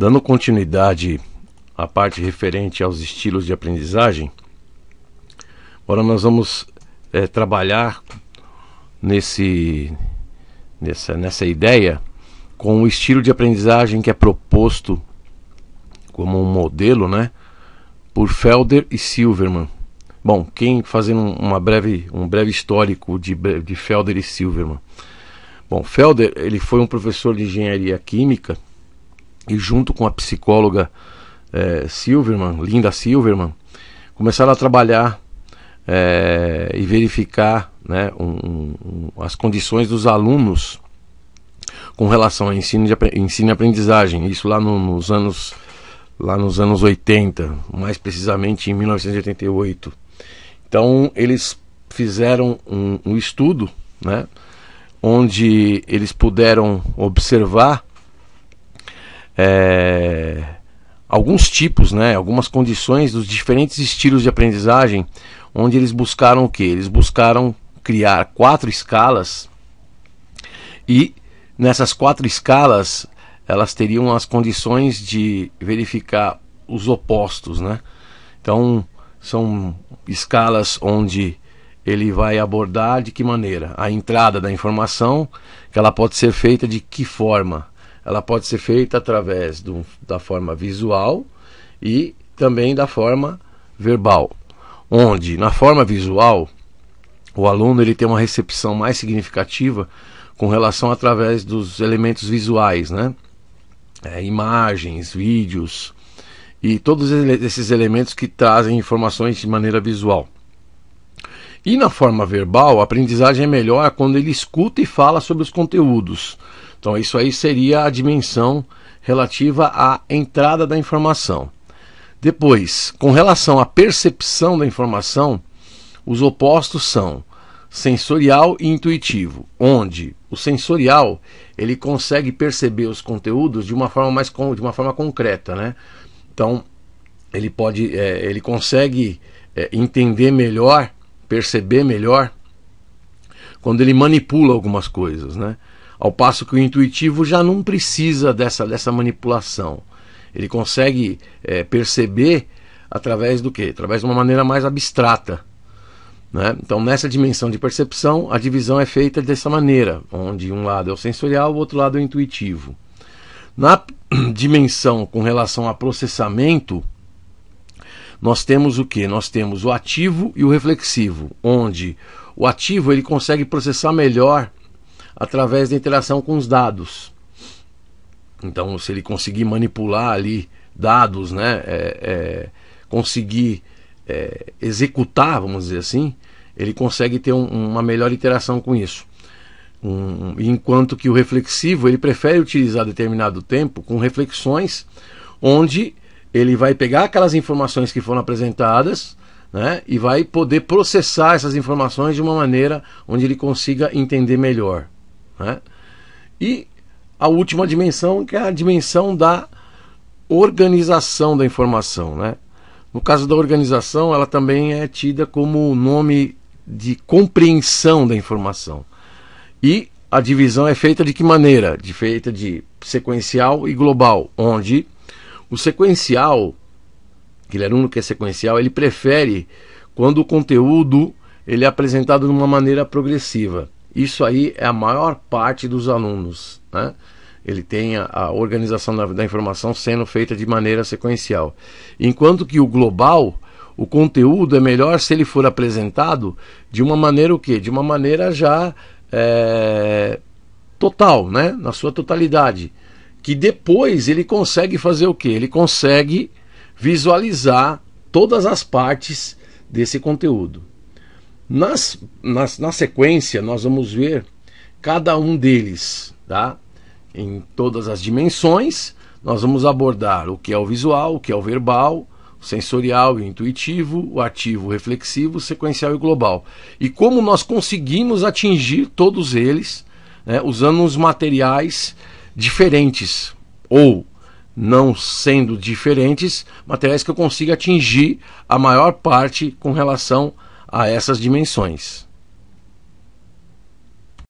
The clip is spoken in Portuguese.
Dando continuidade à parte referente aos estilos de aprendizagem, agora nós vamos é, trabalhar nesse, nessa, nessa ideia com o estilo de aprendizagem que é proposto como um modelo, né, por Felder e Silverman. Bom, quem fazendo uma breve, um breve histórico de, de Felder e Silverman. Bom, Felder ele foi um professor de engenharia química e junto com a psicóloga é, Silverman, Linda Silverman, começaram a trabalhar é, e verificar né, um, um, as condições dos alunos com relação a ensino, de, ensino e aprendizagem. Isso lá no, nos anos lá nos anos 80, mais precisamente em 1988. Então eles fizeram um, um estudo, né, onde eles puderam observar é, alguns tipos, né, algumas condições dos diferentes estilos de aprendizagem, onde eles buscaram o que? Eles buscaram criar quatro escalas e nessas quatro escalas elas teriam as condições de verificar os opostos, né? Então são escalas onde ele vai abordar de que maneira a entrada da informação, que ela pode ser feita de que forma ela pode ser feita através do, da forma visual e também da forma verbal, onde na forma visual o aluno ele tem uma recepção mais significativa com relação através dos elementos visuais, né? É, imagens, vídeos e todos esses elementos que trazem informações de maneira visual. E na forma verbal, a aprendizagem é melhor quando ele escuta e fala sobre os conteúdos. Então, isso aí seria a dimensão relativa à entrada da informação. Depois, com relação à percepção da informação, os opostos são sensorial e intuitivo, onde o sensorial ele consegue perceber os conteúdos de uma forma mais de uma forma concreta, né? Então ele pode, é, ele consegue é, entender melhor, perceber melhor quando ele manipula algumas coisas, né? Ao passo que o intuitivo já não precisa dessa, dessa manipulação. Ele consegue é, perceber através do quê? Através de uma maneira mais abstrata. Né? Então, nessa dimensão de percepção, a divisão é feita dessa maneira, onde um lado é o sensorial, o outro lado é o intuitivo. Na dimensão com relação a processamento, nós temos o que? Nós temos o ativo e o reflexivo, onde o ativo ele consegue processar melhor através da interação com os dados. Então, se ele conseguir manipular ali dados, né, é, é, conseguir é, executar, vamos dizer assim, ele consegue ter um, uma melhor interação com isso. Um, enquanto que o reflexivo ele prefere utilizar determinado tempo com reflexões, onde ele vai pegar aquelas informações que foram apresentadas, né, e vai poder processar essas informações de uma maneira onde ele consiga entender melhor. Né? E a última dimensão, que é a dimensão da organização da informação. Né? No caso da organização, ela também é tida como nome de compreensão da informação. E a divisão é feita de que maneira? De feita de sequencial e global, onde o sequencial, aquele aluno que é sequencial, ele prefere quando o conteúdo ele é apresentado de uma maneira progressiva. Isso aí é a maior parte dos alunos. Né? Ele tem a, a organização da, da, informação sendo feita de maneira sequencial. Enquanto que o global, o conteúdo é melhor se ele for apresentado de uma maneira o quê? De uma maneira já é, total, né? na sua totalidade. Que depois ele consegue fazer o quê? Ele consegue visualizar todas as partes desse conteúdo. Nas, nas, na sequência, nós vamos ver cada um deles, tá? Em todas as dimensões, nós vamos abordar o que é o visual, o que é o verbal, o sensorial e intuitivo, o ativo, o reflexivo, o sequencial e global. E como nós conseguimos atingir todos eles né, usando os materiais diferentes ou não sendo diferentes, materiais que eu consiga atingir a maior parte com relação a a essas dimensões.